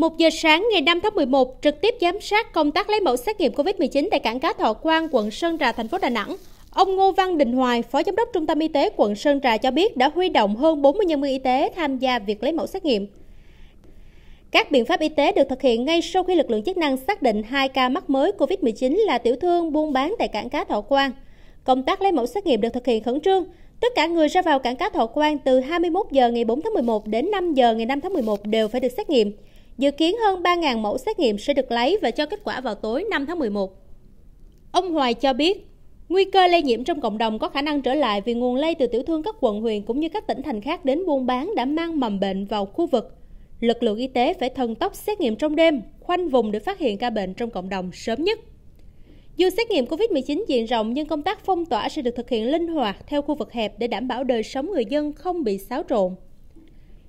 1 giờ sáng ngày 5 tháng 11, trực tiếp giám sát công tác lấy mẫu xét nghiệm COVID-19 tại cảng cá Thọ Quang, quận Sơn Trà, thành phố Đà Nẵng. Ông Ngô Văn Đình Hoài, Phó Giám đốc Trung tâm Y tế quận Sơn Trà cho biết đã huy động hơn 40 nhân viên y tế tham gia việc lấy mẫu xét nghiệm. Các biện pháp y tế được thực hiện ngay sau khi lực lượng chức năng xác định 2 ca mắc mới COVID-19 là tiểu thương buôn bán tại cảng cá Thọ Quang. Công tác lấy mẫu xét nghiệm được thực hiện khẩn trương. Tất cả người ra vào cảng cá Thọ Quang từ 21 giờ ngày 4 tháng 11 đến 5 giờ ngày 5 tháng 11 đều phải được xét nghiệm. Dự kiến hơn 3.000 mẫu xét nghiệm sẽ được lấy và cho kết quả vào tối 5 tháng 11. Ông Hoài cho biết, nguy cơ lây nhiễm trong cộng đồng có khả năng trở lại vì nguồn lây từ tiểu thương các quận huyện cũng như các tỉnh thành khác đến buôn bán đã mang mầm bệnh vào khu vực. Lực lượng y tế phải thần tốc xét nghiệm trong đêm, khoanh vùng để phát hiện ca bệnh trong cộng đồng sớm nhất. Dù xét nghiệm COVID-19 diện rộng nhưng công tác phong tỏa sẽ được thực hiện linh hoạt theo khu vực hẹp để đảm bảo đời sống người dân không bị xáo trộn.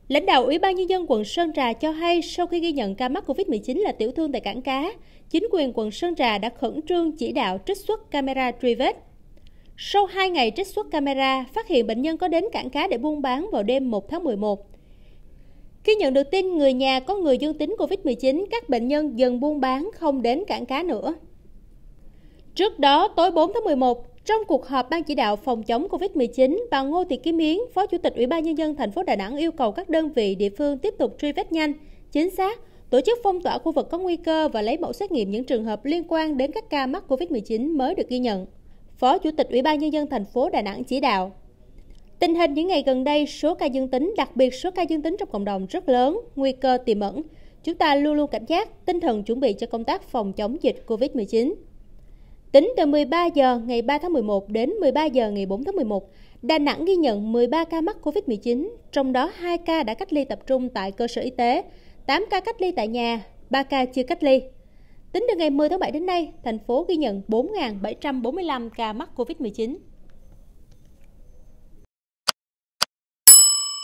Lãnh đạo Ủy ban Nhân dân quận Sơn Trà cho hay sau khi ghi nhận ca mắc COVID-19 là tiểu thương tại cảng cá, chính quyền quận Sơn Trà đã khẩn trương chỉ đạo trích xuất camera truy vết. Sau 2 ngày trích xuất camera, phát hiện bệnh nhân có đến cảng cá để buôn bán vào đêm 1 tháng 11. Khi nhận được tin người nhà có người dương tính COVID-19, các bệnh nhân dần buôn bán không đến cảng cá nữa. Trước đó, tối 4 tháng 11, trong cuộc họp ban chỉ đạo phòng chống Covid-19, bà Ngô Thị Kim Yến, Phó Chủ tịch Ủy ban nhân dân thành phố Đà Nẵng yêu cầu các đơn vị địa phương tiếp tục truy vết nhanh, chính xác, tổ chức phong tỏa khu vực có nguy cơ và lấy mẫu xét nghiệm những trường hợp liên quan đến các ca mắc Covid-19 mới được ghi nhận. Phó Chủ tịch Ủy ban nhân dân thành phố Đà Nẵng chỉ đạo. Tình hình những ngày gần đây, số ca dương tính, đặc biệt số ca dương tính trong cộng đồng rất lớn, nguy cơ tiềm ẩn. Chúng ta luôn luôn cảnh giác, tinh thần chuẩn bị cho công tác phòng chống dịch COVID-19. Tính từ 13 giờ ngày 3 tháng 11 đến 13 giờ ngày 4 tháng 11, Đà Nẵng ghi nhận 13 ca mắc COVID-19, trong đó 2 ca đã cách ly tập trung tại cơ sở y tế, 8 ca cách ly tại nhà, 3 ca chưa cách ly. Tính từ ngày 10 tháng 7 đến nay, thành phố ghi nhận 4.745 ca mắc COVID-19.